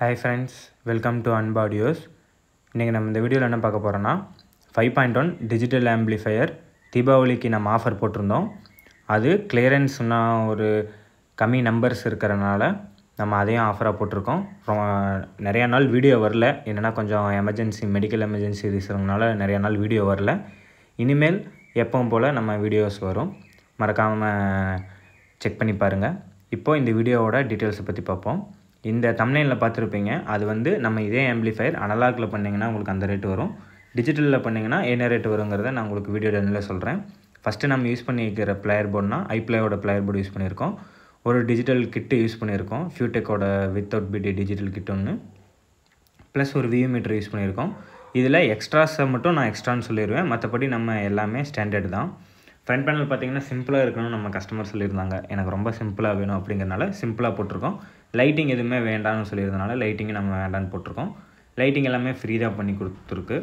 hi friends welcome to அன்பாடியோஸ் இன்றைக்கி நம்ம இந்த வீடியோவில் என்ன பார்க்க போகிறோன்னா five point one digital amplifier தீபாவளிக்கு நம்ம ஆஃபர் போட்டிருந்தோம் அது கிளியரன்ஸ்னா ஒரு கம்மி நம்பர்ஸ் இருக்கிறனால நம்ம அதையும் ஆஃபராக போட்டிருக்கோம் அப்புறம் நிறையா நாள் வீடியோ வரல என்னென்னா கொஞ்சம் எமர்ஜென்சி மெடிக்கல் எமர்ஜென்சி இருக்கிறதுனால நிறையா நாள் வீடியோ வரல இனிமேல் எப்பவும் போல் நம்ம வீடியோஸ் வரும் மறக்காமல் செக் பண்ணி பாருங்கள் இப்போது இந்த வீடியோவோட டீட்டெயில்ஸை பற்றி பார்ப்போம் இந்த தம்னையில் பார்த்துருப்பீங்க அது வந்து நம்ம இதே ஆம்பிளிஃபயர் அனலாகில் பண்ணிங்கன்னா உங்களுக்கு அந்த ரேட்டு வரும் டிஜிட்டலில் பண்ணிங்கன்னா என்ன ரேட்டு வருங்கிறத நான் உங்களுக்கு வீடியோ டெனில் சொல்கிறேன் ஃபஸ்ட்டு நம்ம யூஸ் பண்ணியிருக்கிற பிளேயர் போர்டுனா ஐப்ளையோட பிளேயர் போர்டு யூஸ் பண்ணியிருக்கோம் ஒரு டிஜிட்டல் கிட்டு யூஸ் பண்ணியிருக்கோம் ஃபியூடெக்கோட வித்தவுட் பிடி டிஜிட்டல் கிட் ஒன்று ப்ளஸ் ஒரு வியூ மீட்டர் யூஸ் பண்ணியிருக்கோம் இதில் எக்ஸ்ட்ராஸை மட்டும் நான் எக்ஸ்ட்ரான்னு சொல்லிடுவேன் மற்றபடி நம்ம எல்லாமே ஸ்டாண்டர்டு தான் ஃப்ரண்ட் பேனல் பார்த்தீங்கன்னா சிம்பிளாக இருக்கணும்னு நம்ம கஸ்டமர் சொல்லியிருந்தாங்க எனக்கு ரொம்ப சிம்பிளாக வேணும் அப்படிங்கிறனால சிம்பிளாக போட்டிருக்கோம் லைட்டிங் எதுவுமே வேண்டாம்னு சொல்லியிருந்தனால லைட்டிங்கு நம்ம வேண்டாம்னு போட்டிருக்கோம் லைட்டிங் எல்லாமே ஃப்ரீ தான் பண்ணி கொடுத்துருக்கு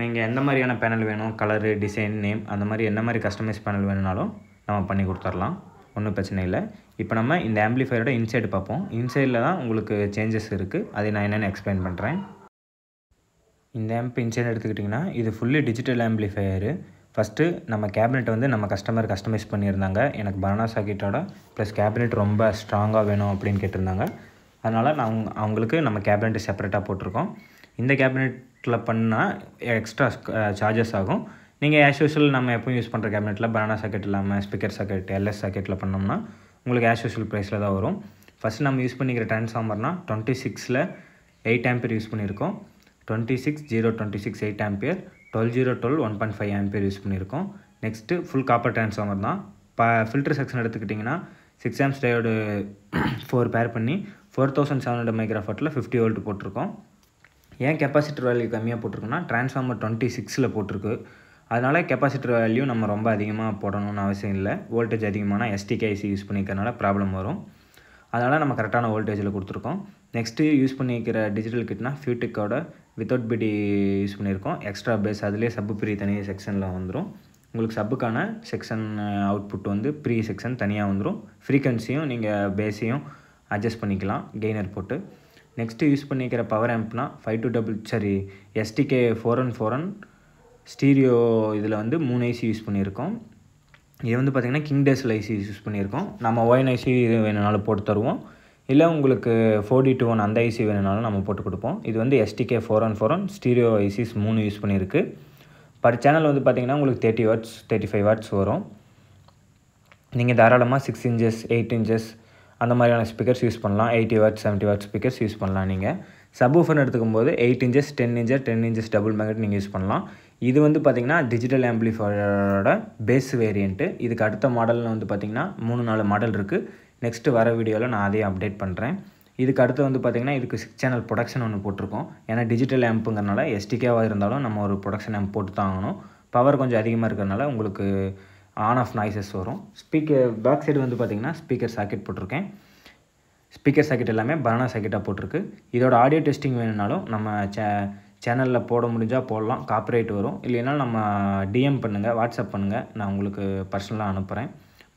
நீங்கள் எந்த மாதிரியான பேனல் வேணும் கலரு டிசைன் நேம் அந்த மாதிரி என்ன மாதிரி கஸ்டமைஸ் பேனல் வேணும்னாலும் நம்ம பண்ணி கொடுத்துர்லாம் ஒன்றும் பிரச்சனை இல்லை இப்போ நம்ம இந்த ஆம்பிளிஃபையரோட இன்சைடு பார்ப்போம் இன்சைடில் தான் உங்களுக்கு சேஞ்சஸ் இருக்குது அதை நான் என்னென்னு எக்ஸ்பிளைன் பண்ணுறேன் இந்த ஆம்ப் இன்சைடு எடுத்துக்கிட்டிங்கன்னா இது ஃபுல்லி டிஜிட்டல் ஆம்பிளிஃபையரு ஃபஸ்ட்டு நம்ம கேபினெட் வந்து நம்ம கஸ்டமர் கஸ்டமைஸ் பண்ணியிருந்தாங்க எனக்கு பனானா சாக்கெட்டோட ப்ளஸ் கேபினெட் ரொம்ப ஸ்ட்ராங்காக வேணும் அப்படின்னு கேட்டிருந்தாங்க அதனால் நான் அவங்களுக்கு நம்ம கேபினெட்டு செப்பரேட்டாக போட்டிருக்கோம் இந்த கேபினெட்டில் பண்ணால் எக்ஸ்ட்ரா சார்ஜஸ் ஆகும் நீங்கள் ஆஸ் யூஷுவல் நம்ம எப்பவும் யூஸ் பண்ணுற கேபினெட்டில் பனானா சாக்கெட் இல்லாமல் ஸ்பீக்கர் சாக்கெட் எல்எஸ் சாக்கெட்டில் பண்ணோம்னா உங்களுக்கு ஆஸ் யூஸ்வல் ப்ரைஸில் தான் வரும் ஃபஸ்ட் நம்ம யூஸ் பண்ணிக்கிற ட்ரான்ஸ்ஃபார்மர்னால் டுவெண்ட்டி சிக்ஸில் எயிட் ஆம்பியர் யூஸ் பண்ணியிருக்கோம் twenty six zero twenty six eight ampere twelve zero twelve one point five ampere use பண்ணியிருக்கோம் நெக்ஸ்ட்டு ஃபுல் காப்பர் ட்ரான்ஸ்ஃபார்மர் தான் இப்போ ஃபில்டர் செக்ஷன் எடுத்துக்கிட்டிங்கன்னா six amps diode four pair பண்ணி four thousand seven hundred மைக்ராஃபட்டில் fifty volt போட்டிருக்கோம் ஏன் capacitor value கம்மியாக போட்டிருக்குன்னா transformer twenty சிக்ஸில் போட்டிருக்கு அதனால் கெப்பாசிட்டர் வேல்யூ நம்ம ரொம்ப அதிகமாக போடணும்னு அவசியம் இல்லை வோல்டேஜ் அதிகமான எஸ்டிகேசி யூஸ் பண்ணிக்கிறதுனால ப்ராப்ளம் வரும் அதனால் நம்ம கரெக்டான வோல்டேஜில் கொடுத்துருக்கோம் நெக்ஸ்ட்டு யூஸ் பண்ணிக்கிற டிஜிட்டல் கிட்னா ஃபியூட்டிக்கோட வித்தவுட் பிடி யூஸ் பண்ணியிருக்கோம் எக்ஸ்ட்ரா பேஸ் அதிலே சப்பு ப்ரீ தனி செக்ஷனில் வந்துடும் உங்களுக்கு சப்புக்கான செக்ஷன் அவுட்புட் வந்து ப்ரீ செக்ஷன் தனியாக வந்துடும் ஃப்ரீக்வன்சியும் நீங்கள் பேஸையும் அட்ஜஸ்ட் பண்ணிக்கலாம் கெய்னர் போட்டு நெக்ஸ்ட்டு யூஸ் பண்ணிக்கிற பவர் ஆம்ப்னா five two double sorry STK four one four one stereo இதில் வந்து மூணு ஏசி யூஸ் பண்ணியிருக்கோம் இது வந்து பார்த்திங்கன்னா கிங் டேஸில் ஐசி யூஸ் பண்ணியிருக்கோம் நம்ம ஒயன் ஐசி இது வேணுனாலும் போட்டு தருவோம் இல்லை உங்களுக்கு ஃபோர் டி டூ ஒன் அந்த ஐசி வேணுனாலும் நம்ம போட்டு கொடுப்போம் இது வந்து STK four one four one stereo ICs மூணு யூஸ் பண்ணியிருக்கு பர் சேனல் வந்து பார்த்திங்கன்னா உங்களுக்கு thirty watts thirty five watts வரும் நீங்கள் தாராளமாக சிக்ஸ் இன்ச்சஸ் எயிட் இன்ச்சஸ் அந்த மாதிரியான ஸ்பீக்கர்ஸ் யூஸ் பண்ணலாம் eighty watts seventy watts speakers use பண்ணலாம் நீங்கள் சப் ஊஃபர்னு எடுத்துக்கும் போது eight inches ten inches ten inches double magnet நீங்கள் யூஸ் பண்ணலாம் இது வந்து பார்த்திங்கன்னா டிஜிட்டல் ஆம்பிளிஃபையரோட பேஸ் வேரியண்ட்டு இதுக்கு அடுத்த மாடலில் வந்து பார்த்திங்கன்னா மூணு நாலு மாடல் இருக்குது நெக்ஸ்ட்டு வர வீடியோவில் நான் அதையும் அப்டேட் பண்ணுறேன் இதுக்கு அடுத்து வந்து பார்த்திங்கன்னா இதுக்கு சிக்ஸ் சேனல் ப்ரொடக்ஷன் ஒன்று போட்டிருக்கோம் ஏன்னா டிஜிட்டல் ஆம்புங்கிறனால எஸ்டிகேவாக இருந்தாலும் நம்ம ஒரு ப்ரொடக்ஷன் ஆம்ப் போட்டு தாங்கணும் பவர் கொஞ்சம் அதிகமாக இருக்கிறனால உங்களுக்கு ஆன் ஆஃப் நாய்ஸஸ் வரும் ஸ்பீக்கர் பேக் சைடு வந்து பார்த்திங்கன்னா ஸ்பீக்கர் சாக்கெட் போட்டிருக்கேன் ஸ்பீக்கர் சாக்கெட் எல்லாமே பனானா சாக்கெட்டாக போட்டிருக்கு இதோட ஆடியோ டெஸ்டிங் வேணும்னாலும் நம்ம சே சேனலில் போட முடிஞ்சால் போடலாம் காப்பிரைட் வரும் இல்லைன்னா நம்ம டிஎம் பண்ணுங்கள் வாட்ஸ்அப் பண்ணுங்கள் நான் உங்களுக்கு பர்சனலாக அனுப்புகிறேன்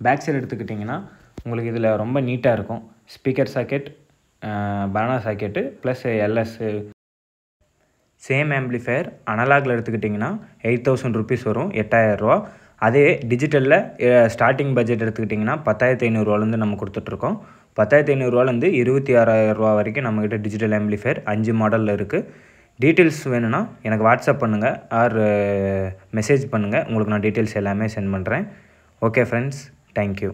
பேக் சைடு எடுத்துக்கிட்டிங்கன்னா உங்களுக்கு இதில் ரொம்ப நீட்டாக இருக்கும் speaker socket banana socket plus LS same amplifier அனலாகில் எடுத்துக்கிட்டிங்கன்னா எயிட் தௌசண்ட் ருபீஸ் வரும் எட்டாயிரரூவா அதே டிஜிட்டலில் ஸ்டார்டிங் பட்ஜெட் எடுத்துக்கிட்டிங்கன்னா பத்தாயிரத்து ஐநூறுரூவாலேருந்து நம்ம கொடுத்துட்ருக்கோம் பத்தாயிரத்து ஐநூறுரூவாலேருந்து இருபத்தி ஆறாயிரம் ரூபா வரைக்கும் நம்மக்கிட்ட டிஜிட்டல் ஆம்பிளிஃபயர் அஞ்சு மாடலில் இருக்குது டீட்டெயில்ஸ் வேணும்னா எனக்கு வாட்ஸ்அப் பண்ணுங்கள் ஆர் மெசேஜ் பண்ணுங்கள் உங்களுக்கு நான் டீட்டெயில்ஸ் எல்லாமே சென்ட் பண்ணுறேன் ஓகே ஃப்ரெண்ட்ஸ் தேங்க்யூ